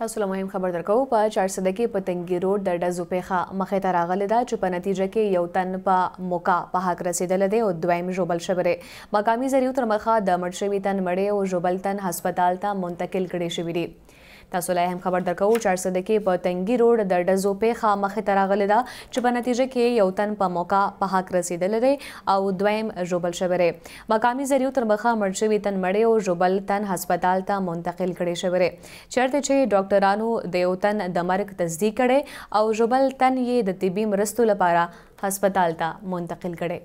تاسو له مهم خبر درکو په چارسده کې پتنګي روډ د ډزو پیښه مخې ته راغله ده چې په نتیجه کې یو تن په موقع په حق رسیدل دی او دویم ژوبل شوی مقامی ذریعو تر مخه د مرشوي تن مړې او ژوبل تن هسپتال ته منتقل کړي شوی دی تاسو له هم خبر درکو چې څه د کې په تنګي روډ د ډزو په خامخه تراغله ده چې په نتیجه کې یو تن په موقع په حق رسیدل لري او دویم جوبل شوره مقامی زریو تر مخه مرشوي تن مړې او جوبل تن هسپتال ته منتقل کړي شوره چیرته چې ډاکټرانو د یو تن د مرګ تصدیق کړي او جوبل تن یې د طبي مرستو لپاره هسپتال ته منتقل کړي